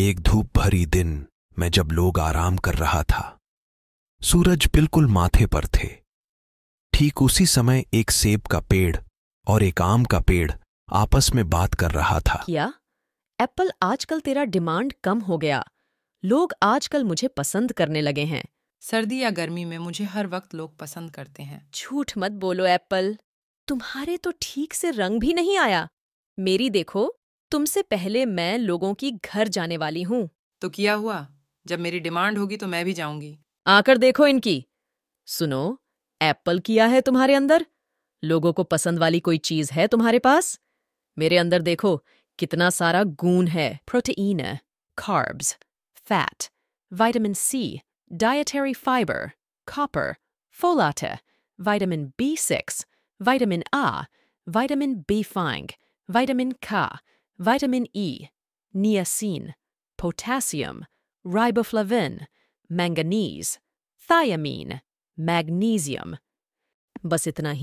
एक धूप भरी दिन मैं जब लोग आराम कर रहा था सूरज बिल्कुल माथे पर थे ठीक उसी समय एक सेब का पेड़ और एक आम का पेड़ आपस में बात कर रहा था क्या एप्पल आजकल तेरा डिमांड कम हो गया लोग आजकल मुझे पसंद करने लगे हैं सर्दी या गर्मी में मुझे हर वक्त लोग पसंद करते हैं झूठ मत बोलो एप्पल तुम्हारे तो ठीक से रंग भी नहीं आया मेरी देखो तुमसे पहले मैं लोगों की घर जाने वाली हूँ तो किया हुआ जब मेरी डिमांड होगी तो मैं भी जाऊंगी आकर देखो इनकी सुनो एप्पल किया है तुम्हारे अंदर लोगों को पसंद वाली कोई चीज है तुम्हारे पास मेरे अंदर देखो कितना सारा गून है protein carbs fat vitamin C dietary fibre copper folate vitamin B six vitamin A vitamin B फाइंग vitamin K vitamin E, niacin, potassium, riboflavin, manganese, thiamine, magnesium. बस इतना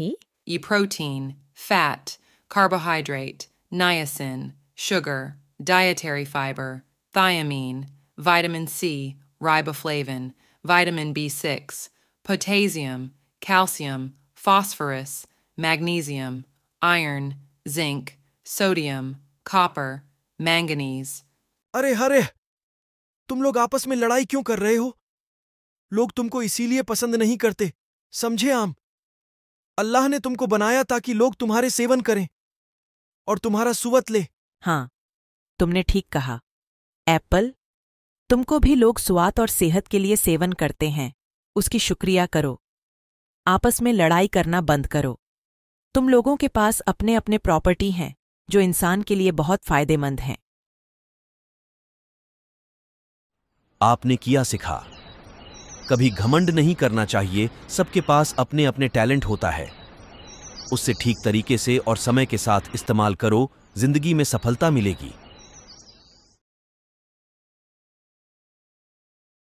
E protein, fat, carbohydrate, niacin, sugar, dietary fiber, thiamine, vitamin C, riboflavin, vitamin B6, potassium, calcium, phosphorus, magnesium, iron, zinc, sodium, copper manganese अरे हरे तुम लोग आपस में लड़ाई क्यों कर रहे हो लोग तुमको इसीलिए पसंद नहीं करते समझे आम अल्लाह ने तुमको बनाया ताकि लोग तुम्हारे सेवन करें और तुम्हारा सुवत ले हाँ तुमने ठीक कहा एप्पल तुमको भी लोग स्वाद और सेहत के लिए सेवन करते हैं उसकी शुक्रिया करो आपस में लड़ाई करना बंद करो तुम लोगों के पास अपने अपने प्रॉपर्टी हैं जो इंसान के लिए बहुत फायदेमंद हैं आपने किया सिखा कभी घमंड नहीं करना चाहिए सबके पास अपने अपने टैलेंट होता है उससे ठीक तरीके से और समय के साथ इस्तेमाल करो जिंदगी में सफलता मिलेगी